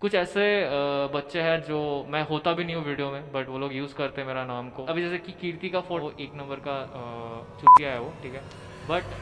कुछ ऐसे बच्चे हैं जो मैं होता भी नहीं हूँ वीडियो में बट वो लोग यूज़ करते हैं मेरा नाम को अभी जैसे कि कीर्ति का फोटो एक नंबर का चुतिया है वो ठीक है बट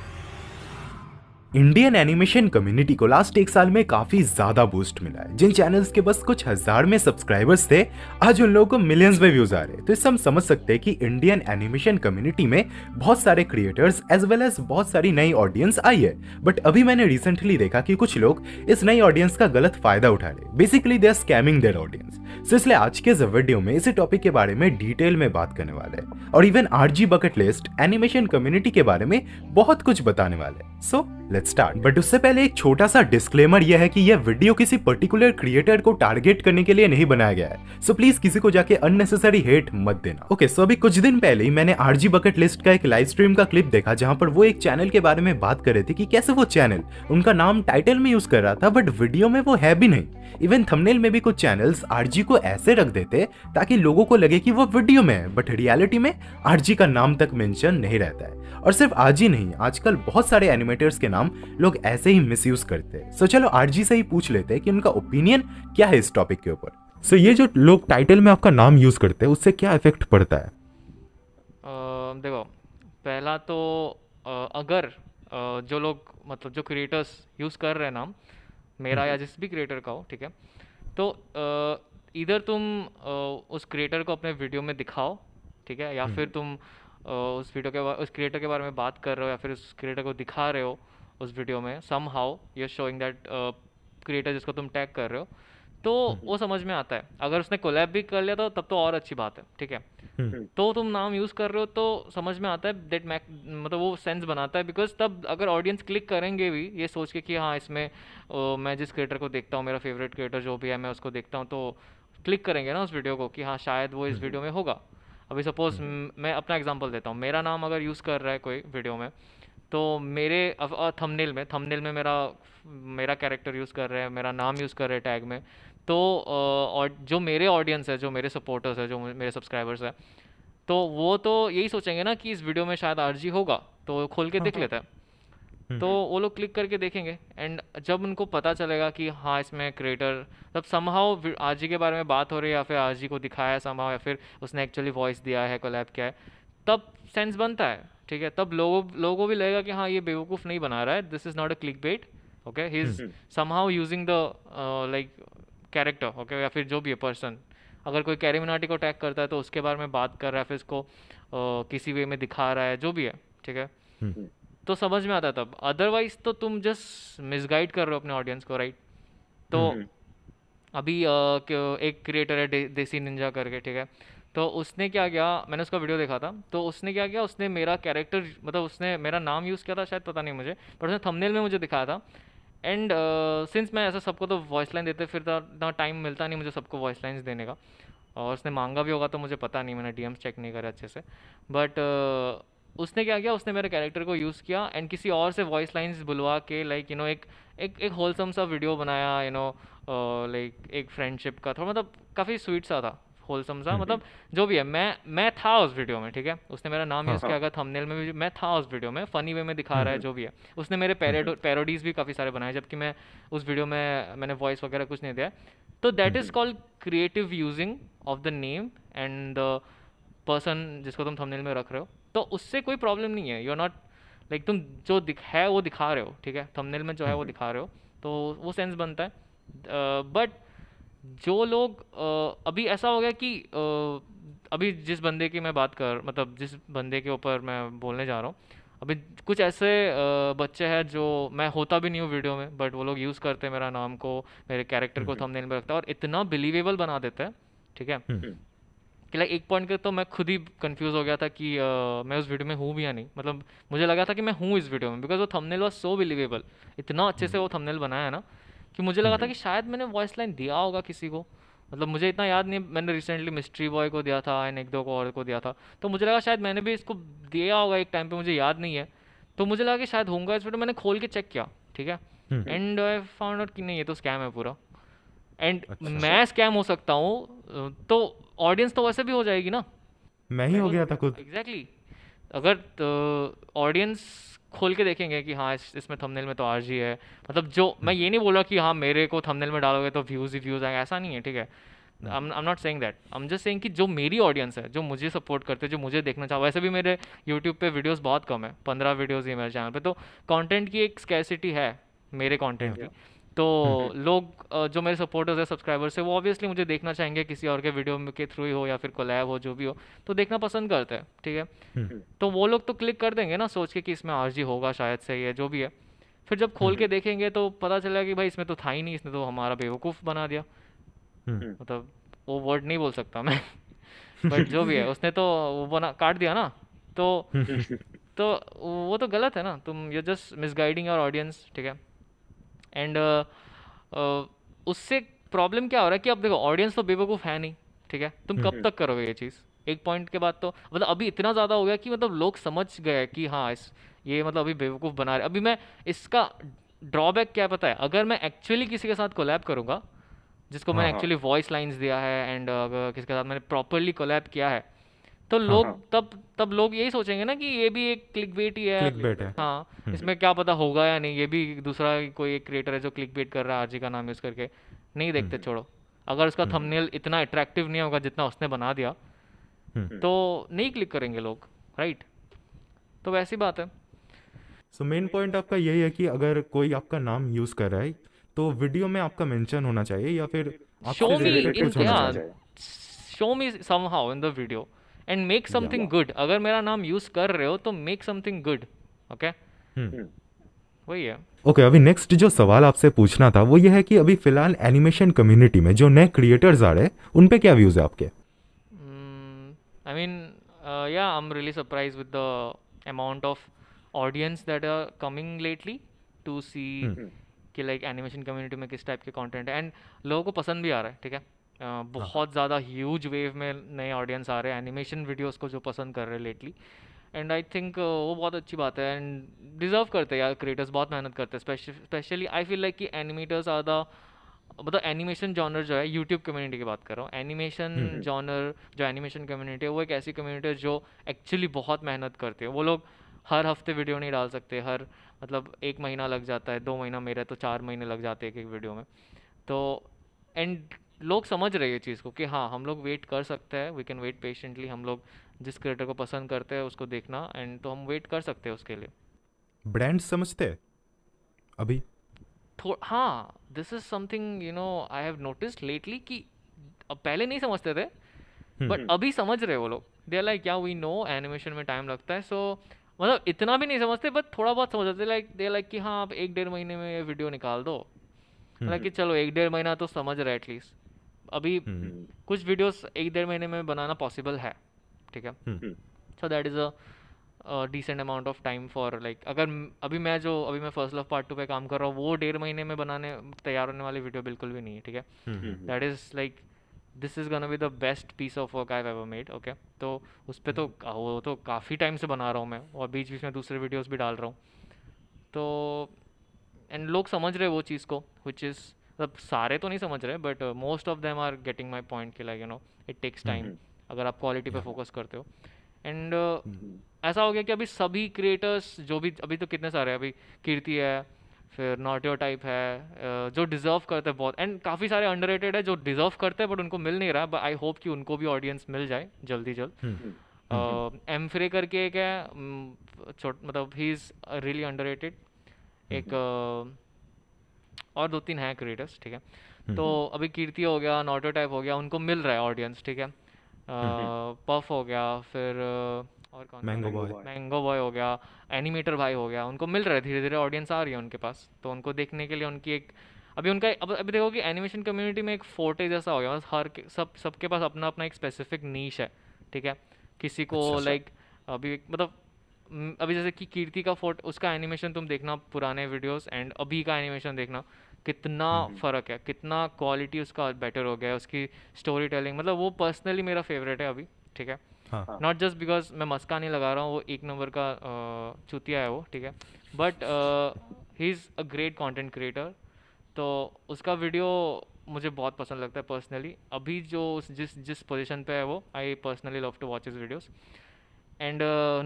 इंडियन एनिमेशन कम्युनिटी को लास्ट एक साल में काफी ज्यादा बूस्ट मिला है जिन चैनल्स के बस कुछ हजार में सब्सक्राइबर्स थे आज उन लोगों को मिलियंस में व्यूज आ रहे हैं तो इससे हम समझ सकते हैं कि इंडियन एनिमेशन कम्युनिटी में बहुत सारे क्रिएटर्स एज वेल एज बहुत सारी नई ऑडियंस आई है बट अभी मैंने रिसेंटली देखा कि कुछ लोग इस नई ऑडियंस का गलत फायदा उठा रहे basically they are scamming their audience so इसलिए आज के इस वीडियो में इसी टॉपिक के बारे में डिटेल में बात करने वाले हैं और even RG bucket list animation community के बारे में बहुत कुछ बताने वाले so so, let's start but उससे पहले एक छोटा सा डिस्क्लेमर यह है कि यह वीडियो किसी पर्टिकुलर क्रिएटर को टारगेट करने के लिए नहीं बनाया गया है सो so प्लीज किसी को जाके अननेसेसरी हेट मत देना ओके okay, सो so अभी कुछ दिन पहले ही मैंने आरजी बकेट लिस्ट का एक लाइव स्ट्रीम का क्लिप देखा जहां पर वो एक चैनल के बारे में बात कर रहे थे कि कैसे वो चैनल उनका नाम टाइटल में यूज कर रहा था बट वीडियो में वो है भी नहीं इवन थंबनेल में भी कुछ चैनल्स आरजी को ऐसे रख देते ताकि लोगों को लगे कि वो वीडियो में है बट रियलिटी में आरजी का नाम तक मेंशन नहीं रहता है और सिर्फ आज ही नहीं आजकल बहुत सारे एनिमेटर्स के नाम लोग ऐसे ही मिस करते हैं सो चलो आरजी से ही पूछ लेते हैं कि उनका ओपिनियन क्या है इस टॉपिक के ऊपर सो so, ये जो लोग टाइटल में आपका नाम यूज करते हैं उससे क्या इफेक्ट पड़ता है देखो पहला तो अगर जो लोग मतलब जो क्रिएटर्स यूज कर रहे हैं नाम मेरा हम्म। या जिस भी क्रिएटर का हो ठीक है तो इधर तुम उस क्रिएटर को अपने वीडियो में दिखाओ ठीक है या हम्म। फिर तुम उस वीडियो के उस क्रिएटर के बारे में बात कर रहे हो या फिर उस क्रिएटर को दिखा रहे हो उस वीडियो में somehow you showing that creator जिसको तुम टैग कर रहे हो तो हम्म। वो समझ में आता है अगर उसने कोलैब भी कर लिया तो तब तो और अच्छी बात है ठीक है हम्म। हम्म। तो तुम नाम यूज़ कर रहे हो तो समझ में आता है डेट मैक मतलब वो सेंस बनाता है बिकॉज तब अगर ऑडियंस क्लिक करेंगे भी ये सोच के कि हाँ इसमें ओ, मैं जिस क्रिएटर को देखता हूँ मेरा फेवरेट क्रिएटर जो भी है मैं उसको देखता हूँ तो क्लिक करेंगे ना उस वीडियो को कि हाँ शायद वो इस वीडियो में होगा अभी सपोज मैं अपना एग्जाम्पल देता हूँ मेरा नाम अगर यूज़ कर रहा है कोई वीडियो में तो मेरे थंबनेल में थंबनेल में मेरा मेरा कैरेक्टर यूज़ कर रहे हैं मेरा नाम यूज़ कर रहे हैं टैग में तो और जो मेरे ऑडियंस है जो मेरे सपोर्टर्स है जो मेरे सब्सक्राइबर्स है तो वो तो यही सोचेंगे ना कि इस वीडियो में शायद आरजी होगा तो खोल के देख हाँ, हाँ। लेता है हम्म, तो हम्म। वो लोग क्लिक करके देखेंगे एंड जब उनको पता चलेगा कि हाँ इसमें क्रिएटर तब आर जी के बारे में बात हो रही है या फिर जी को दिखाया है समहाव या फिर उसने एक्चुअली वॉइस दिया है कोलैब किया है तब सेंस बनता है ठीक है तब लोगों लोगों भी लगेगा कि हाँ ये बेवकूफ़ नहीं बना रहा है this is not a clickbait okay he is somehow using the like character okay या फिर जो भी है पर्सन अगर कोई कैरी मिनाटी को अटैक करता है तो उसके बारे में बात कर रहा है फिर इसको किसी वे में दिखा रहा है जो भी है ठीक है हम्म. तो समझ में आता तब अदरवाइज तो तुम जस्ट मिसगाइड कर रहे हो अपने ऑडियंस को राइट तो हम्म. अभी एक क्रिएटर है देसी निंजा करके ठीक है तो उसने क्या किया मैंने उसका वीडियो देखा था तो उसने क्या किया उसने मेरा कैरेक्टर मतलब उसने मेरा नाम यूज़ किया था शायद पता नहीं मुझे पर उसने थंबनेल में मुझे दिखाया था एंड सिंस uh, मैं ऐसा सबको तो वॉइस लाइन देते फिर इतना तो टाइम मिलता नहीं मुझे सबको वॉइस लाइन्स देने का और उसने मांगा भी होगा तो मुझे पता नहीं मैंने डीएम्स चेक नहीं करा अच्छे से बट uh, उसने क्या किया उसने मेरे कैरेक्टर को यूज़ किया एंड किसी और से वॉइस लाइन्स बुलवा के लाइक यू नो एक एक एक होलसम सा वीडियो बनाया यू नो लाइक एक फ्रेंडशिप का थोड़ा मतलब काफ़ी स्वीट सा था होलसम सा हम्म। मतलब जो भी है मैं मैं था उस वीडियो में ठीक है उसने मेरा नाम यूज़ हाँ। किया थंबनेल में भी मैं था उस वीडियो में फनी वे में दिखा रहा है हम्म। जो भी है उसने मेरे पैरोडीज़ हम्म। भी काफ़ी सारे बनाए जबकि मैं उस वीडियो में मैंने वॉइस वगैरह कुछ नहीं दिया तो that is called creative using of the name and the person जिसको तुम थंबनेल में रख रहे हो तो उससे कोई प्रॉब्लम नहीं है यू आर नॉट लाइक तुम जो दिख है वो दिखा रहे हो ठीक है थंबनेल में जो है वो दिखा रहे हो तो वो सेंस बनता है बट uh, जो लोग आ, अभी ऐसा हो गया कि आ, अभी जिस बंदे की मैं बात कर मतलब जिस बंदे के ऊपर मैं बोलने जा रहा हूँ अभी कुछ ऐसे बच्चे हैं जो मैं होता भी नहीं हूँ वीडियो में बट वो लोग यूज़ करते हैं मेरा नाम को मेरे कैरेक्टर को थंबनेल हम्म। में रखता है और इतना बिलीवेबल बना देता है ठीक है हम्म। हम्म। कि लाइक एक पॉइंट के तो मैं खुद ही कंफ्यूज हो गया था कि आ, मैं उस वीडियो में हूँ भी या नहीं मतलब मुझे लगा था कि मैं हूँ इस वीडियो में बिकॉज वो थंबनेल वॉज सो बिलीवेबल इतना अच्छे से वो थंबनेल बनाया है ना कि मुझे लगा था हम्म। कि शायद मैंने वॉइस लाइन दिया होगा किसी को मतलब मुझे इतना याद नहीं मैंने रिसेंटली मिस्ट्री बॉय को दिया था एंड एक दो को और को दिया था तो मुझे लगा शायद मैंने भी इसको दिया होगा एक टाइम पे मुझे याद नहीं है तो मुझे लगा कि शायद होगा इस पर मैंने खोल के चेक किया ठीक है एंड आई फाउंड आउट कि नहीं ये तो स्कैम है पूरा एंड अच्छा। मैं स्कैम अच्छा। हो सकता हूँ तो ऑडियंस तो वैसे भी हो जाएगी ना मैं ही हो गया था खुद एग्जैक्टली अगर तो ऑडियंस खोल के देखेंगे कि हाँ इस इसमें थंबनेल में तो आर जी है मतलब जो हम्म। मैं ये नहीं बोला कि हाँ मेरे को थंबनेल में डालोगे तो व्यूज़ ही व्यूज़ आएंगे ऐसा नहीं है ठीक है I am not saying that I am just saying कि जो मेरी ऑडियंस है जो मुझे सपोर्ट करते हैं जो मुझे देखना चाहो वैसे भी मेरे यूट्यूब पे वीडियोस बहुत कम है पंद्रह वीडियोस ही मेरे चैनल पे तो कंटेंट की एक स्कैसिटी है मेरे कंटेंट की तो लोग जो मेरे सपोर्टर्स है सब्सक्राइबर्स है वो ऑब्वियसली मुझे देखना चाहेंगे किसी और के वीडियो के थ्रू ही हो या फिर कोलैब हो जो भी हो तो देखना पसंद करते हैं ठीक है हम्म। हम्म। तो वो लोग तो क्लिक कर देंगे ना सोच के कि इसमें आर होगा शायद सही है जो भी है फिर जब खोल के देखेंगे तो पता चला कि भाई इसमें तो था ही नहीं इसने तो हमारा बेवकूफ़ बना दिया हम्म। मतलब वो वर्ड नहीं बोल सकता मैं बट जो भी है उसने तो वो बना काट दिया ना तो तो वो तो गलत है ना तुम you just misguiding your audience ठीक है एंड uh, uh, उससे प्रॉब्लम क्या हो रहा है कि अब देखो ऑडियंस तो बेवकूफ़ है नहीं ठीक है तुम कब तक करोगे ये चीज़ एक पॉइंट के बाद तो मतलब अभी इतना ज़्यादा हो गया कि मतलब लोग समझ गए कि हाँ इस ये मतलब अभी बेवकूफ़ बना रहे अभी मैं इसका ड्रॉबैक क्या पता है अगर मैं एक्चुअली किसी के साथ कोलैब करूँगा जिसको हाँ, मैंने एक्चुअली वॉइस लाइन्स दिया है एंड uh, किसके साथ मैंने प्रॉपरली कोलैब किया है तो हाँ, लोग हाँ। तब तब लोग यही सोचेंगे ना कि ये भी एक क्लिक बेट ही है क्लिक बेट है हाँ हम्म। इसमें क्या पता होगा या नहीं ये भी दूसरा कोई एक क्रिएटर है जो क्लिक बेट कर रहा है आरजी का नाम यूज करके नहीं देखते हम्म। छोड़ो अगर उसका थंबनेल हम्म। इतना अट्रैक्टिव नहीं होगा जितना उसने बना दिया तो नहीं क्लिक करेंगे लोग राइट तो वैसी बात है सो मेन पॉइंट आपका यही है कि अगर कोई आपका नाम यूज कर रहा है तो वीडियो में आपका मेंशन होना चाहिए या फिर show me in show me somehow in the video and make something good अगर मेरा नाम यूज कर रहे हो तो मेक समथिंग गुड ओके वही है ओके okay, अभी नेक्स्ट जो सवाल आपसे पूछना था वो ये है कि अभी फिलहाल एनिमेशन कम्युनिटी में जो नए क्रिएटर्स आ रहे हैं उन पे क्या व्यूज है आपके आई मीन या I am really surprise with the amount of audience that are coming lately to see कि लाइक एनिमेशन कम्युनिटी में किस टाइप के कंटेंट है एंड लोगों को पसंद भी आ रहा है ठीक है हाँ। बहुत ज़्यादा ह्यूज वेव में नए ऑडियंस आ रहे हैं एनिमेशन वीडियोस को जो पसंद कर रहे हैं लेटली एंड आई थिंक वो बहुत अच्छी बात है एंड डिज़र्व करते हैं यार क्रिएटर्स बहुत मेहनत करते हैं स्पेशली आई फील लाइक कि एनिमेटर्स आर द मतलब एनिमेशन जॉनर जो है यूट्यूब कम्युनिटी की बात कर रहा हूँ एनिमेशन हम्म, जॉनर हम्म। जो एनिमेशन कम्युनिटी है वो एक ऐसी कम्युनिटी है जो एक्चुअली बहुत मेहनत करते हैं वो लोग हर हफ्ते वीडियो नहीं डाल सकते हर मतलब एक महीना लग जाता है दो महीना मेरा तो चार महीने लग जाते हैं एक एक वीडियो में तो एंड लोग समझ रहे हैं चीज़ को कि हाँ हम लोग वेट कर सकते हैं वी कैन वेट पेशेंटली हम लोग जिस क्रिएटर को पसंद करते हैं उसको देखना एंड तो हम वेट कर सकते हैं उसके लिए ब्रांड समझते हैं अभी हाँ this is something you know I have notice lately कि अब पहले नहीं समझते थे बट हम्म। hmm. अभी समझ रहे वो लोग दे लाइक या वी नो एनिमेशन में टाइम लगता है सो so, मतलब इतना भी नहीं समझते बट थोड़ा बहुत समझ जाते लाइक दे लाइक कि हाँ आप एक डेढ़ महीने में ये वीडियो निकाल दो हम्म। हालांकि hmm. चलो एक डेढ़ महीना तो समझ रहे एटलीस्ट अभी हम्म, हम्म। कुछ वीडियोस एक डेढ़ महीने में बनाना पॉसिबल है ठीक है so that is a decent amount of time for like अगर अभी मैं जो अभी मैं फर्स्ट लव पार्ट टू पे काम कर रहा हूँ वो डेढ़ महीने में बनाने तैयार होने वाली वीडियो बिल्कुल भी नहीं है ठीक है that is like this is gonna be the best piece of work I ever made okay तो उस पर तो हम्म। वो तो काफ़ी टाइम से बना रहा हूँ मैं और बीच बीच में दूसरे वीडियोज़ भी डाल रहा हूँ तो एंड लोग समझ रहे वो चीज़ को विच इज़ मतलब सारे तो नहीं समझ रहे but most of them are getting my point कि like you know it takes time अगर आप क्वालिटी पे फोकस करते हो एंड uh, हम्म, हम्म। ऐसा हो गया कि अभी सभी क्रिएटर्स जो भी अभी तो कितने सारे हैं अभी कीर्ति है फिर नॉटियो टाइप है uh, जो डिजर्व करते हैं बहुत एंड काफ़ी सारे अंडर है जो डिजर्व करते हैं बट उनको मिल नहीं रहा बट आई होप कि उनको भी ऑडियंस मिल जाए जल्दी जल्द एम हम्म, फ्रे uh, करके एक है mm, मतलब ही इज़ रियली अंडर एक और दो तीन हैं क्रिएटर्स ठीक है हम्म। तो अभी कीर्ति हो गया नोटो टाइप हो गया उनको मिल रहा है ऑडियंस ठीक है पफ हो गया फिर और कौन मैंगो बॉय मैंगो बॉय हो गया एनिमेटर भाई हो गया उनको मिल रहा है धीरे धीरे ऑडियंस आ रही है उनके पास तो उनको देखने के लिए उनकी एक अभी उनका अब अभी देखो कि एनिमेशन कम्युनिटी में एक फोटे जैसा हो गया मतलब हर सब सबके पास अपना अपना एक स्पेसिफिक नीच है ठीक है किसी को लाइक अच्छा, अच्छा। अभी मतलब अभी जैसे कि कीर्ति का फोटो उसका एनिमेशन तुम देखना पुराने वीडियोस एंड अभी का एनिमेशन देखना कितना हम्म, हम्म। फ़र्क है कितना क्वालिटी उसका बेटर हो गया है उसकी स्टोरी टेलिंग मतलब वो पर्सनली मेरा फेवरेट है अभी ठीक है नॉट जस्ट बिकॉज मैं मस्का नहीं लगा रहा हूँ वो एक नंबर का uh, चुतिया है वो ठीक है but he is a great content creator तो उसका वीडियो मुझे बहुत पसंद लगता है पर्सनली अभी जो जिस जिस पोजिशन पर है वो I personally love to watch his videos and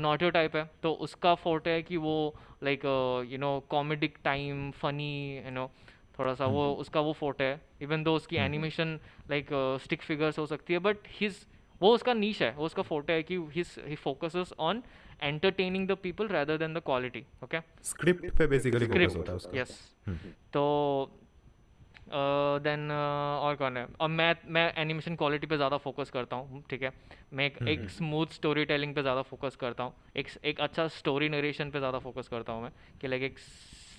not your type है तो उसका फोटो है कि वो like you know comedic time funny you know थोड़ा सा वो हम्म। उसका वो फोटो है इवन दो उसकी एनिमेशन लाइक स्टिक फिगर्स हो सकती है बट हिज वो उसका नीच है वो उसका फोटो है कि his he focus on entertaining the people rather than the quality okay script पे बेसिकली फोकस होता है उसका यस हम्म। तो देन uh, uh, और कौन है और मैं मैं एनिमेशन क्वालिटी पे ज़्यादा फोकस करता हूँ ठीक है मैं एक एक स्मूथ स्टोरी टेलिंग पे ज़्यादा फोकस करता हूँ एक एक अच्छा स्टोरी नरेशन पे ज़्यादा फोकस करता हूँ मैं कि लाइक एक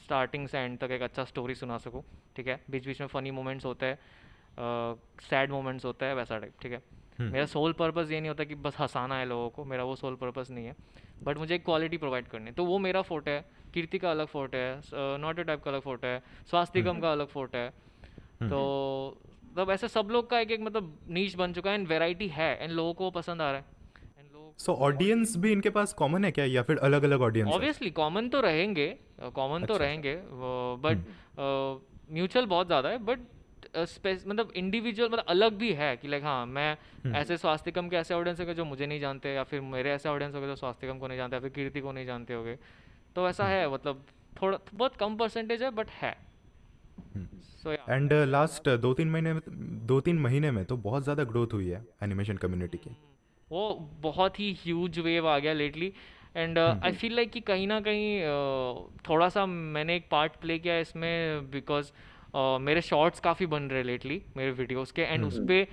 स्टार्टिंग से एंड तक एक अच्छा स्टोरी सुना सकूँ ठीक है बीच बीच में फ़नी मोमेंट्स होते हैं सैड मोमेंट्स होता है वैसा टाइप ठीक है हम्म। मेरा सोल पर्पज़ ये नहीं होता कि बस हंसाना है लोगों को मेरा वो सोल पर्पज़ नहीं है बट मुझे एक क्वालिटी प्रोवाइड करनी है तो वो मेरा फोटो है कीर्ति का अलग फोटो है ए टाइप का अलग फोटो है स्वास्थ्यगम हम्म। का अलग फोटो है हम्म। तो मतलब ऐसे सब लोग का एक एक मतलब नीच बन चुका है एंड वेराइटी है एंड लोगों को पसंद आ रहा है सो ऑडियंस भी इनके पास कॉमन है क्या या फिर अलग अलग ऑडियंस ऑब्वियसली कॉमन तो रहेंगे कॉमन तो अच्छा, तो रहेंगे बट अच्छा। म्यूचुअल हम्म। बहुत ज़्यादा है बट स्पेस मतलब इंडिविजुअल मतलब अलग भी है कि लाइक हाँ मैं हम्म। ऐसे स्वास्थ्यकम के ऐसे ऑडियंस होंगे जो मुझे नहीं जानते या फिर मेरे ऐसे ऑडियंस होंगे जो स्वास्थ्यकम को नहीं जानते या फिर कीर्ति को नहीं जानते होंगे तो ऐसा हम्म। है मतलब थोड़ा बहुत कम परसेंटेज है बट है एंड लास्ट दो तीन महीने में दो तीन महीने में तो बहुत ज़्यादा ग्रोथ हुई है एनिमेशन कम्युनिटी की वो बहुत ही ह्यूज वेव आ गया lately and I feel like कि कहीं ना कहीं uh, थोड़ा सा मैंने एक पार्ट प्ले किया इसमें बिकॉज uh, मेरे शॉर्ट्स काफ़ी बन रहे लेटली मेरे वीडियोस के एंड उस पर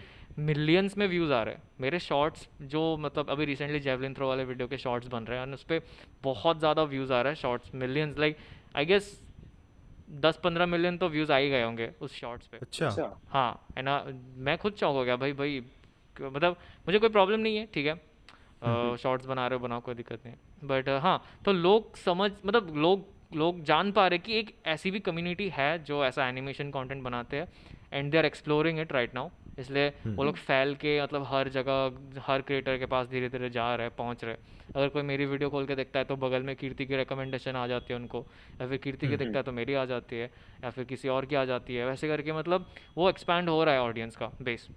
मिलियंस में व्यूज़ आ रहे हैं मेरे शॉर्ट्स जो मतलब अभी रिसेंटली जेवलिन थ्रो वाले वीडियो के शॉर्ट्स बन रहे हैं एंड उस पर बहुत ज़्यादा व्यूज़ आ रहा है shorts millions like I guess दस पंद्रह मिलियन तो व्यूज़ आ ही गए होंगे उस शॉर्ट्स पे अच्छा. अच्छा हाँ है ना मैं खुद चौंक हो गया भाई भाई मतलब मुझे कोई प्रॉब्लम नहीं है ठीक है शॉर्ट्स हम्म, हम्म। बना रहे हो बनाओ कोई दिक्कत नहीं बट हाँ तो लोग समझ मतलब लोग लोग जान पा रहे कि एक ऐसी भी कम्युनिटी है जो ऐसा एनिमेशन कंटेंट बनाते हैं and they are exploring it right now इसलिए हम्म, वो लोग फैल के मतलब हर जगह हर क्रिएटर के पास धीरे धीरे जा रहे पहुंच रहे अगर कोई मेरी वीडियो खोल के देखता है तो बगल में कीर्ति की रिकमेंडेशन आ जाती है उनको या फिर कीर्ति की देखता है तो मेरी आ जाती है या फिर किसी और की आ जाती है वैसे करके मतलब वो एक्सपैंड हो रहा है ऑडियंस का बेस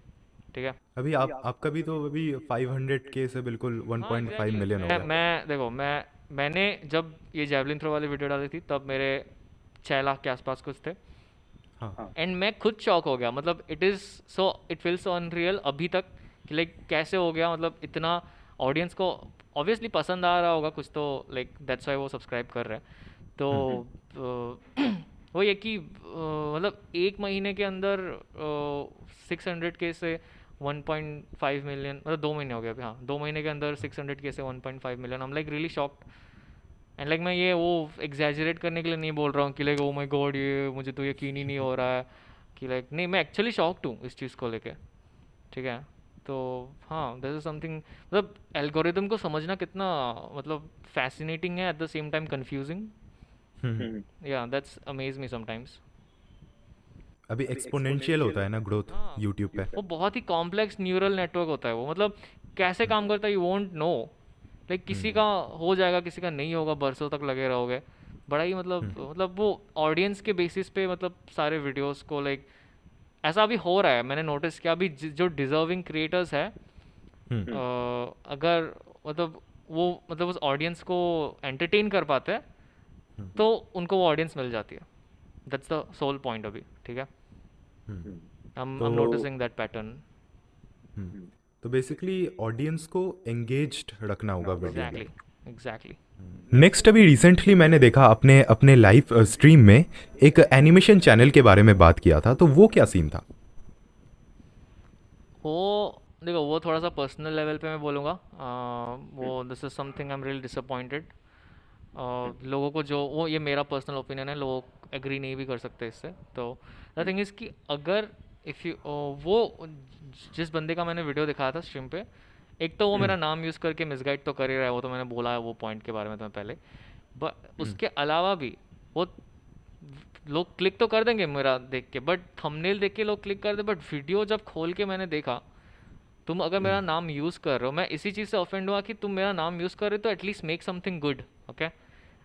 ठीक है अभी आप आपका भी तो अभी 500 के से बिल्कुल 1.5 हाँ, मिलियन हो गया मैं देखो मैं मैंने जब ये जेवलिन थ्रो वाली वीडियो डाली थी तब मेरे छः लाख के आसपास कुछ थे हाँ एंड हाँ। मैं खुद शॉक हो गया मतलब it is so it feel so unreal अभी तक कि लाइक कैसे हो गया मतलब इतना ऑडियंस को ऑब्वियसली पसंद आ रहा होगा कुछ तो लाइक दैट्स वाई वो सब्सक्राइब कर रहे हैं तो हम्म। वो ये कि मतलब एक महीने के अंदर सिक्स हंड्रेड के से 1.5 मिलियन मतलब दो महीने हो गए अभी हाँ दो महीने के अंदर 600 के से फाइव मिलियन हम like really shock and like मैं ये वो एग्जैजरेट करने के लिए नहीं बोल रहा हूँ कि लाइक ओ माई गॉड ये मुझे तो यकीन ही नहीं हो रहा है कि लाइक नहीं मैं एक्चुअली शॉक्ड हूँ इस चीज़ को लेके ठीक है तो हाँ दिस इज समथिंग मतलब एल्गोरिदम को समझना कितना मतलब फैसिनेटिंग है at the same time confusing या दैट्स अमेज मी समटाइम्स अभी एक्सपोनेंशियल होता है ना ग्रोथ यूट्यूब हाँ, पे वो बहुत ही कॉम्प्लेक्स न्यूरल नेटवर्क होता है वो मतलब कैसे काम करता है यू वोंट नो लाइक किसी हम्म। का हो जाएगा किसी का नहीं होगा बरसों तक लगे रहोगे बड़ा ही मतलब हम्म। मतलब वो ऑडियंस के बेसिस पे मतलब सारे वीडियोस को लाइक ऐसा अभी हो रहा है मैंने नोटिस किया अभी जो डिजर्विंग क्रिएटर्स है अगर मतलब वो मतलब उस ऑडियंस को एंटरटेन कर पाते हैं हम्म। तो उनको वो ऑडियंस मिल जाती है दैट्स द सोल पॉइंट अभी ठीक है Hmm. I'm noticing that pattern तो बेसिकली ऑडियंस को एंगेज्ड रखना होगा वीडियो एग्जैक्टली एग्जैक्टली नेक्स्ट अभी रिसेंटली मैंने देखा अपने अपने लाइव स्ट्रीम uh, में एक एनिमेशन चैनल के बारे में बात किया था तो वो क्या सीन था वो देखो वो थोड़ा सा पर्सनल लेवल पे मैं बोलूँगा uh, वो this is something I am really disappointed हम्म। लोगों को जो वो ये मेरा पर्सनल ओपिनियन है लोग एग्री नहीं भी कर सकते इससे तो द थिंग इज़ कि अगर इफ़ यू वो जिस बंदे का मैंने वीडियो दिखाया था स्ट्रीम पे एक तो वो मेरा हम्म। नाम यूज़ करके मिसगाइड तो कर ही रहा है वो तो मैंने बोला है वो पॉइंट के बारे में तो पहले बट हम्म। उसके अलावा भी वो लोग क्लिक तो कर देंगे मेरा देख के बट थंबनेल देख के लोग क्लिक कर दे बट वीडियो जब खोल के मैंने देखा तुम अगर मेरा नाम यूज़ कर रहे हो मैं इसी चीज़ से ऑफेंड हुआ कि तुम मेरा नाम यूज़ कर रहे हो तो at least make something good okay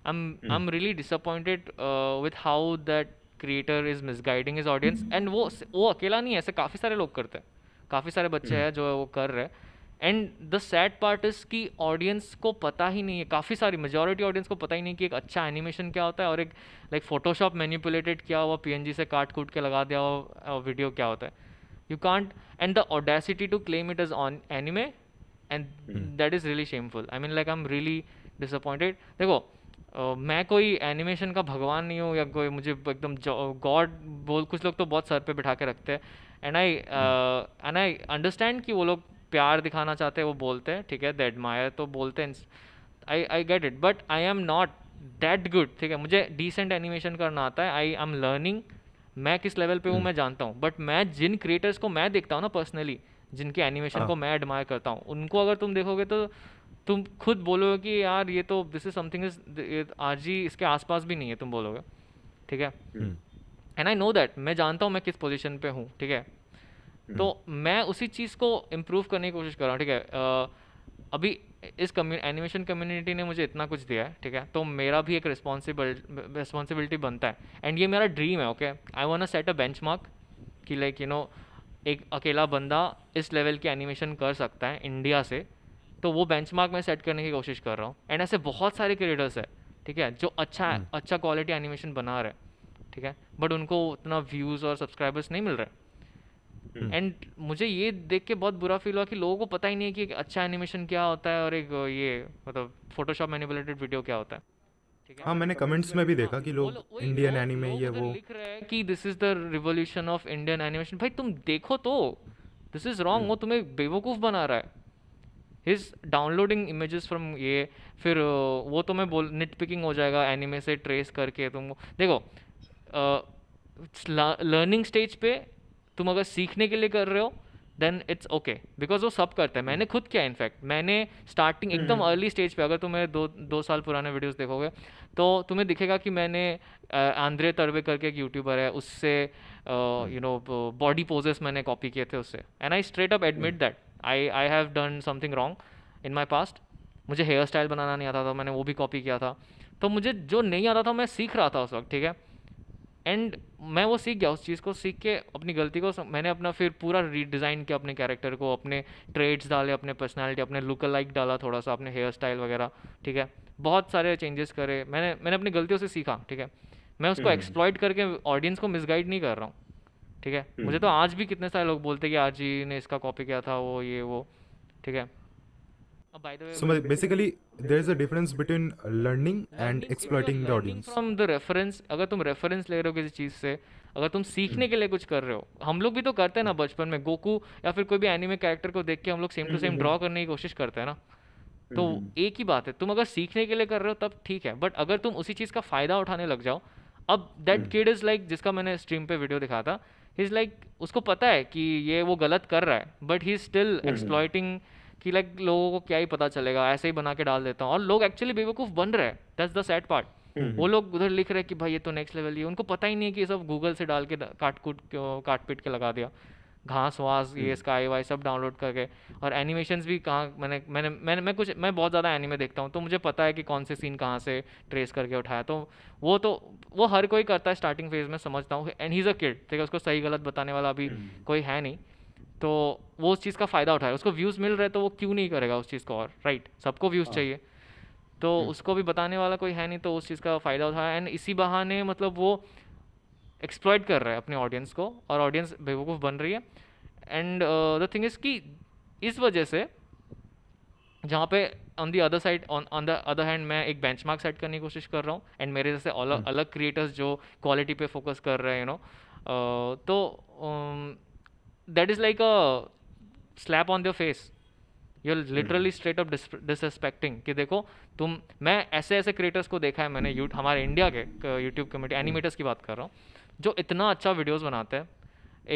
I'm mm. I'm really disappointed uh, with how that creator is misguiding his audience and वो वो अकेला नहीं है ऐसे काफ़ी सारे लोग करते हैं काफ़ी सारे बच्चे hmm. हैं जो वो कर रहे हैं and the sad part is कि ऑडियंस को पता ही नहीं है काफ़ी सारी मेजोरिटी ऑडियंस को पता ही नहीं कि एक अच्छा एनिमेशन क्या होता है और एक लाइक फोटोशॉप मैनिपुलेटेड किया हुआ जी से काट कूट के लगा दिया हुआ वीडियो क्या होता है you can't and the audacity to claim it is on anime and that is really shameful I mean like I am really disappointed देखो मैं कोई एनिमेशन का भगवान नहीं हूँ या कोई मुझे एकदम गॉड बोल कुछ लोग तो बहुत सर पे बिठा के रखते हैं and I and I understand कि वो लोग प्यार दिखाना चाहते हैं वो बोलते हैं ठीक है दे एडमायर तो बोलते हैं I I get it but I am not that good ठीक है मुझे डिसेंट एनिमेशन करना आता है आई एम लर्निंग मैं किस लेवल पे हूँ हम्म। मैं जानता हूँ बट मैं जिन क्रिएटर्स को मैं देखता हूँ ना पर्सनली जिनके एनिमेशन हाँ। को मैं एडमायर करता हूँ उनको अगर तुम देखोगे तो तुम खुद बोलोगे कि यार ये तो दिस इज समथिंग इज आज ही इसके आसपास भी नहीं है तुम बोलोगे ठीक है एंड आई नो दैट मैं जानता हूँ मैं किस पोजिशन पे हूँ ठीक है हम्म। तो मैं उसी चीज़ को इम्प्रूव करने की कोशिश कर रहा हूँ ठीक है uh, अभी इस कम्यू एनिमेशन कम्युनिटी ने मुझे इतना कुछ दिया है ठीक है तो मेरा भी एक रिस्पॉन्सिबिल रिस्पॉन्सिबिलिटी बनता है एंड ये मेरा ड्रीम है okay I want set a benchmark कि लाइक यू नो एक अकेला बंदा इस लेवल की एनिमेशन कर सकता है इंडिया से तो वो बेंचमार्क मैं सेट करने की कोशिश कर रहा हूँ एंड ऐसे बहुत सारे क्रिएटर्स है ठीक है जो अच्छा hmm. अच्छा क्वालिटी एनिमेशन बना रहे ठीक है बट उनको उतना व्यूज़ और सब्सक्राइबर्स नहीं मिल रहे एंड हम्म। hmm. मुझे ये देख के बहुत बुरा फील हुआ कि लोगों को पता ही नहीं है कि अच्छा एनिमेशन क्या होता है और एक ये मतलब फोटोशॉप मैनिपुलेटेड वीडियो क्या होता है हाँ मैंने कमेंट्स में भी देखा कि लोग इंडियन एनिमे ये वो लिख रहे हैं कि this is the revolution of Indian animation भाई तुम देखो तो दिस इज रॉन्ग वो हम्म। तुम्हें बेवकूफ बना रहा है हिज डाउनलोडिंग इमेजेस फ्रॉम ये फिर वो तो मैं बोल नेट पिकिंग हो जाएगा एनिमे से ट्रेस करके तुम देखो लर्निंग स्टेज पे तुम अगर सीखने के लिए कर रहे हो देन इट्स ओके बिकॉज वो सब करता है मैंने खुद किया इनफैक्ट मैंने स्टार्टिंग हम्म। एकदम अर्ली स्टेज पे अगर तुम्हें दो दो साल पुराने वीडियोस देखोगे तो तुम्हें दिखेगा कि मैंने आंद्रे तरवे करके एक यूट्यूबर है उससे यू नो बॉडी पोजेस मैंने कॉपी किए थे उससे and I straight up admit that I I have done something wrong in my past मुझे हेयर स्टाइल बनाना नहीं आता था मैंने वो भी कॉपी किया था तो मुझे जो नहीं आता था मैं सीख रहा था उस वक्त ठीक है एंड मैं वो सीख गया उस चीज़ को सीख के अपनी गलती को मैंने अपना फिर पूरा रीडिज़ाइन किया अपने कैरेक्टर को अपने ट्रेड्स डाले अपने पर्सनैलिटी अपने लुक लाइक डाला थोड़ा सा अपने हेयर स्टाइल वगैरह ठीक है बहुत सारे चेंजेस करे मैंने मैंने अपनी गलतियों से सीखा ठीक है मैं उसको एक्सप्लॉयट हम्म। करके ऑडियंस को मिसगाइड नहीं कर रहा हूँ ठीक है हम्म। मुझे तो आज भी कितने सारे लोग बोलते हैं कि आज ही ने इसका कॉपी किया था वो ये वो ठीक है अब by the way so basically there is a difference between learning and exploiting the audience from the reference अगर तुम रेफरेंस ले रहे हो किसी चीज से अगर तुम सीखने हम्म। के लिए कुछ कर रहे हो हम लोग भी तो करते हैं ना बचपन में गोकू या फिर कोई भी एनिमे कैरेक्टर को देख के हम लोग सेम टू सेम ड्रॉ करने की कोशिश करते हैं ना तो हम्म। एक ही बात है तुम अगर सीखने के लिए कर रहे हो तब ठीक है बट अगर तुम उसी चीज का फायदा उठाने लग जाओ अब दैट किड इज लाइक जिसका मैंने स्ट्रीम पे वीडियो दिखाया था इज़ लाइक उसको पता है कि ये वो गलत कर रहा है बट ही स्टिल एक्सप्लॉयटिंग कि लाइक लोगों को क्या ही पता चलेगा ऐसे ही बना के डाल देता हूँ और लोग एक्चुअली बेवकूफ़ बन रहे हैं दैट्स द सैड पार्ट वो लोग उधर लिख रहे हैं कि भाई ये तो नेक्स्ट लेवल ही उनको पता ही नहीं है कि ये सब गूगल से डाल के काट कूट काट पीट के लगा दिया घास वास ये स्काई हम्म। वाई सब डाउनलोड करके और एनिमेशंस भी कहाँ मैंने मैंने मैंने मैं कुछ मैं बहुत ज़्यादा एनिमे देखता हूँ तो मुझे पता है कि कौन से सीन कहाँ से ट्रेस करके उठाया तो वो तो वो हर कोई करता है स्टार्टिंग फेज में समझता हूँ and he is a kid ठीक है उसको सही गलत बताने वाला अभी हम्म। कोई है नहीं तो वो उस चीज़ का फ़ायदा उठाएगा उसको व्यूज़ मिल रहे तो वो क्यों नहीं करेगा उस चीज़ को और राइट सबको व्यूज़ हाँ। चाहिए तो हम्म। उसको भी बताने वाला कोई है नहीं तो उस चीज़ का फ़ायदा उठाया एंड इसी बहाने मतलब वो एक्सप्लॉयट कर रहा है अपने ऑडियंस को और ऑडियंस बेवकूफ़ बन रही है एंड द थिंग इज़ कि इस वजह से जहाँ पे on the other side on the other hand मैं एक बेंच मार्क सेट करने की कोशिश कर रहा हूँ एंड मेरे जैसे हम्म। अलग अलग क्रिएटर्स जो क्वालिटी पे फोकस कर रहे हैं यू नो uh, तो that is like a slap on the face you are literally straight off disrespecting कि देखो तुम मैं ऐसे ऐसे क्रिएटर्स को देखा है मैंने हम्म। यूट हमारे इंडिया के यूट्यूब कम्युनिटी एनिमेटर्स की बात कर रहा हूँ जो इतना अच्छा वीडियोस बनाते हैं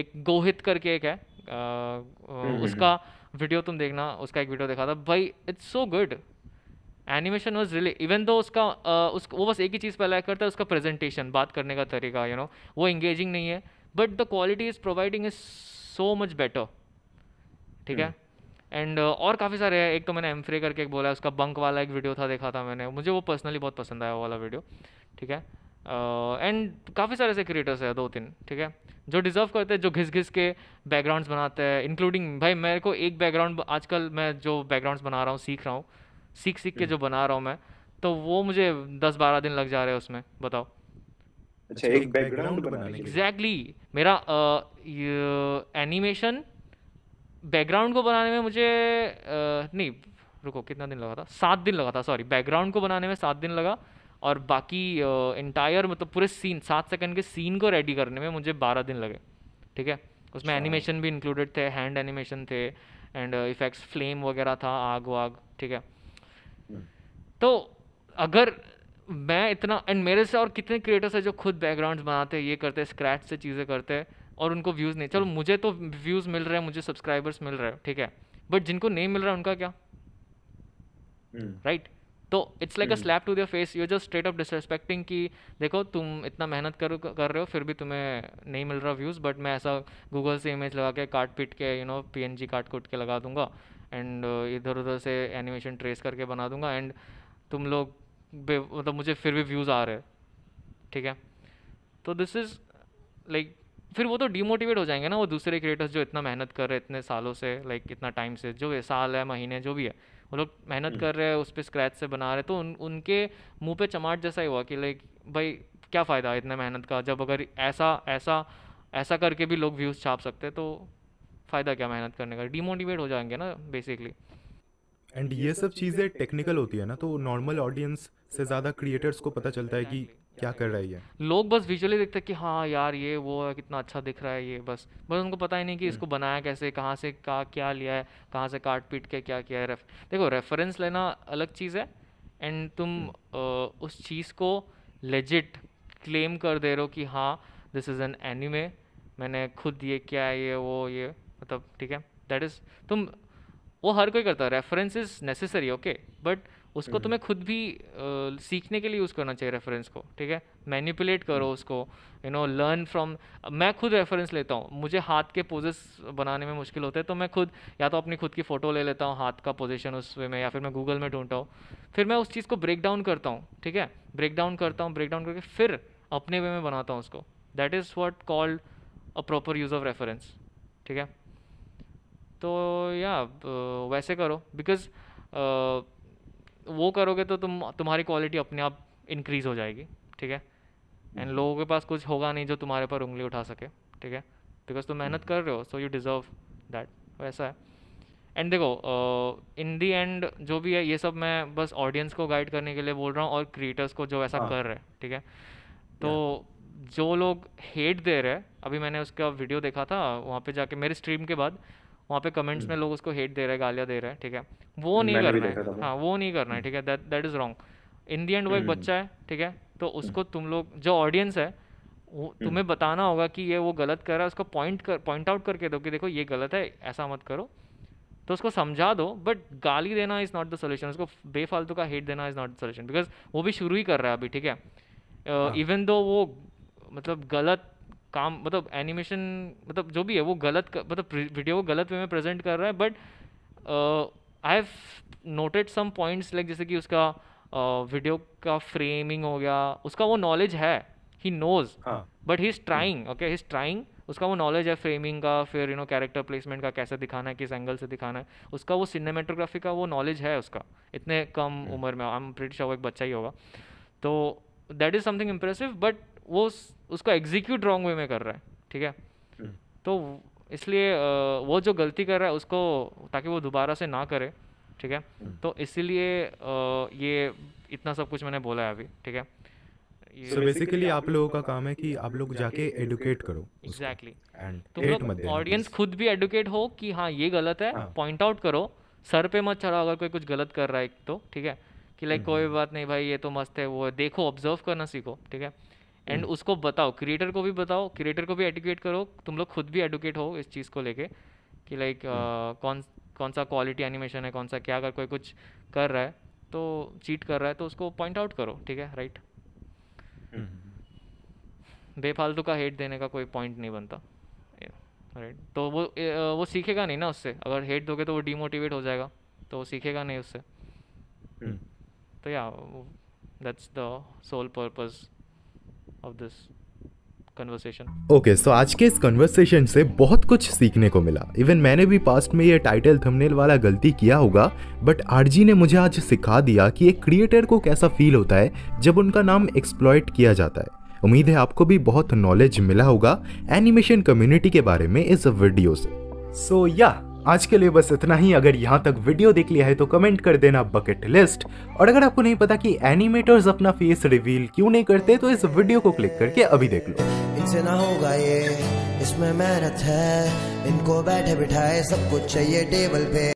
एक गोहित करके एक है आ, हम्म, हम्म, उसका वीडियो हम्म। तुम देखना उसका एक वीडियो देखा था भाई it's so good animation was really even though उसका आ, उस वो बस एक ही चीज़ पर लाइक करता है उसका प्रेजेंटेशन बात करने का तरीका यू नो वो इंगेजिंग नहीं है but the quality is providing is so much better ठीक है एंड uh, और काफ़ी सारे हैं एक तो मैंने एम फ्रे करके एक बोला है उसका बंक वाला एक वीडियो था देखा था मैंने मुझे वो पर्सनली बहुत पसंद आया वो वाला वीडियो ठीक है एंड uh, काफ़ी सारे ऐसे क्रिएटर्स हैं दो तीन ठीक है जो डिज़र्व करते हैं जो घिस घिस के बैकग्राउंड्स बनाते हैं इंक्लूडिंग भाई मेरे को एक बैकग्राउंड आजकल मैं जो बैकग्राउंड्स बना रहा हूँ सीख रहा हूँ सीख सीख के हम्म। जो बना रहा हूँ मैं तो वो मुझे दस बारह दिन लग जा रहे हैं उसमें बताओ अच्छा, अच्छा एक बैकग्राउंड बनाने एग्जैक्टली मेरा एनिमेशन uh, बैकग्राउंड को बनाने में मुझे uh, नहीं रुको कितना दिन लगा था सात दिन लगा था सॉरी बैकग्राउंड को बनाने में सात दिन लगा और बाकी इंटायर मतलब पूरे सीन सात सेकंड के सीन को रेडी करने में मुझे बारह दिन लगे ठीक है उसमें एनिमेशन अच्छा। भी इंक्लूडेड थे हैंड एनिमेशन थे एंड इफेक्ट्स फ्लेम वगैरह था आग वाग ठीक है तो अगर मैं इतना एंड मेरे से और कितने क्रिएटर्स हैं जो खुद बैकग्राउंड्स बनाते हैं ये करते हैं स्क्रैच से चीज़ें करते हैं और उनको व्यूज़ नहीं चलो हम्म। मुझे तो व्यूज़ मिल रहे हैं मुझे सब्सक्राइबर्स मिल रहे हैं ठीक है बट जिनको नहीं मिल रहा उनका क्या राइट हम्म। right? तो it's like a slap to their face you just straight off disrespecting कि देखो तुम इतना मेहनत कर कर रहे हो फिर भी तुम्हें नहीं मिल रहा व्यूज़ बट मैं ऐसा गूगल से इमेज लगा के काट पीट के you know P N G काट कूट के लगा दूंगा एंड uh, इधर उधर से एनिमेशन ट्रेस करके बना दूंगा एंड तुम लोग मतलब मुझे फिर भी व्यूज़ आ रहे ठीक है तो दिस इज़ लाइक फिर वो तो डीमोटिवेट हो जाएंगे ना वो दूसरे क्रिएटर्स जो इतना मेहनत कर रहे हैं इतने सालों से लाइक like, इतना टाइम से जो साल है महीने जो भी है वो लोग मेहनत हम्म। कर रहे हैं उस पर स्क्रैच से बना रहे तो उन उनके मुंह पे चमाट जैसा ही हुआ कि लाइक भाई क्या फ़ायदा इतने मेहनत का जब अगर ऐसा ऐसा ऐसा करके भी लोग व्यूज़ छाप सकते तो फ़ायदा क्या मेहनत करने का डिमोटिवेट हो जाएंगे ना बेसिकली एंड ये सब चीज़ें टेक्निकल होती है ना तो नॉर्मल ऑडियंस से ज़्यादा क्रिएटर्स को पता चलता है कि क्या कर रही है लोग बस विजुअली देखते हैं कि हाँ यार ये वो है कितना अच्छा दिख रहा है ये बस बस उनको पता ही नहीं कि हम्म। इसको बनाया कैसे कहाँ से कहा क्या लिया है कहाँ से काट पीट के क्या किया है रेफ देखो रेफरेंस लेना अलग चीज़ है एंड तुम आ, हम्म। उस चीज़ को लेजिट क्लेम कर दे रहे हो कि हाँ दिस इज़ एन एनीमे मैंने खुद ये क्या है ये वो ये मतलब ठीक है दैट इज़ तुम वो हर कोई करता है reference is necessary okay but उसको तुम्हें खुद भी आ, सीखने के लिए यूज़ करना चाहिए रेफरेंस को ठीक है मैनिपुलेट करो हम्म। उसको यू नो लर्न फ्रॉम मैं खुद रेफरेंस लेता हूँ मुझे हाथ के पोजेस बनाने में मुश्किल होते हैं तो मैं खुद या तो अपनी खुद की फ़ोटो ले लेता हूँ हाथ का पोजिशन उस वे में या फिर मैं गूगल में ढूंढता हूँ फिर मैं उस चीज़ को ब्रेक डाउन करता हूँ ठीक है ब्रेक डाउन करता हूँ ब्रेक डाउन करके फिर अपने वे में बनाता हूँ उसको that is what called a proper use of reference ठीक है तो या वैसे करो बिकॉज वो करोगे तो तुम तुम्हारी क्वालिटी अपने आप इंक्रीज़ हो जाएगी ठीक है एंड हम्म। लोगों के पास कुछ होगा नहीं जो तुम्हारे पर उंगली उठा सके ठीक है बिकॉज तुम मेहनत हम्म। कर रहे हो सो यू डिज़र्व दैट वैसा है एंड देखो इन दी एंड जो भी है ये सब मैं बस ऑडियंस को गाइड करने के लिए बोल रहा हूँ और क्रिएटर्स को जो ऐसा हाँ। कर रहे हैं ठीक है तो जो लोग हेट दे रहे हैं अभी मैंने उसका वीडियो देखा था वहाँ पे जाके मेरे स्ट्रीम के बाद वहाँ पे कमेंट्स में हम्म। लोग उसको हेट दे रहे हैं गालियाँ दे रहे हैं ठीक है वो नहीं करना है हाँ वो नहीं करना है हम्म। ठीक है that that is wrong in the end वो एक हम्म। बच्चा है ठीक है तो उसको तुम लोग जो ऑडियंस है वो तुम्हें बताना होगा कि ये वो गलत कर रहा है उसको पॉइंट कर पॉइंट आउट करके दो कि देखो ये गलत है ऐसा मत करो तो उसको समझा दो बट गाली देना इज़ नॉट द सोल्यूशन उसको बेफालतू का हेट देना is not the solution because वो भी शुरू ही कर रहा है अभी ठीक है इवन दो हाँ। वो मतलब गलत काम मतलब एनिमेशन मतलब जो भी है वो गलत मतलब वीडियो को गलत वे में प्रेजेंट कर रहा है but I have noted some points like जैसे कि उसका वीडियो uh, का फ्रेमिंग हो गया उसका वो नॉलेज है he knows but he is trying okay he is trying उसका वो नॉलेज है फ्रेमिंग का फिर यू नो कैरेक्टर प्लेसमेंट का कैसे दिखाना है किस एंगल से दिखाना है उसका वो सिनेमेटोग्राफी का वो नॉलेज है उसका इतने कम हम्म। उम्र में आई एम प्रिटी एक बच्चा ही होगा तो that is something impressive but वो उसको एग्जीक्यूट रॉन्ग वे में कर रहा है ठीक है हम्म। तो इसलिए वो जो गलती कर रहा है उसको ताकि वो दोबारा से ना करे ठीक है हम्म। तो इसीलिए ये इतना सब कुछ मैंने बोला है अभी ठीक है सो बेसिकली आप लोगों का काम है कि आप लोग जाके एडुकेट करो एग्जैक्टली तुम ऑडियंस खुद भी एडुकेट हो कि हाँ ये गलत है पॉइंट हाँ। आउट करो सर पे मत चढ़ाओ अगर कोई कुछ गलत कर रहा है तो ठीक है कि लाइक हम्म, कोई बात नहीं भाई ये तो मस्त है वो देखो ऑब्जर्व करना सीखो ठीक है एंड हम्म। उसको बताओ क्रिएटर को भी बताओ क्रिएटर को भी एडुकेट करो तुम लोग खुद भी एडुकेट हो इस चीज़ को लेके कि लाइक हम्म। कौन कौन सा क्वालिटी एनिमेशन है कौन सा क्या अगर कोई कुछ कर रहा है तो चीट कर रहा है तो उसको पॉइंट आउट करो ठीक है राइट हम्म। बेफालतू का हेट देने का कोई पॉइंट नहीं बनता राइट तो वो वो सीखेगा नहीं ना उससे अगर हेट दोगे तो वो डिमोटिवेट हो जाएगा तो वो सीखेगा नहीं उससे तो या that's the sole purpose of this conversation okay okay, so आज के इस कन्वर्सेशन से बहुत कुछ सीखने को मिला इवन मैंने भी पास्ट में ये टाइटल थंबनेल वाला गलती किया होगा बट आरजी ने मुझे आज सिखा दिया कि एक क्रिएटर को कैसा फील होता है जब उनका नाम एक्सप्लॉयट किया जाता है उम्मीद है आपको भी बहुत नॉलेज मिला होगा एनिमेशन कम्युनिटी के बारे में इस वीडियो से सो so, या yeah. आज के लिए बस इतना ही अगर यहाँ तक वीडियो देख लिया है तो कमेंट कर देना बकेट लिस्ट और अगर आपको नहीं पता कि एनिमेटर्स अपना फेस रिवील क्यों नहीं करते तो इस वीडियो को क्लिक करके अभी देख लो इतना होगा ये इसमें मेहनत है इनको बैठे बिठाए सब कुछ चाहिए टेबल पे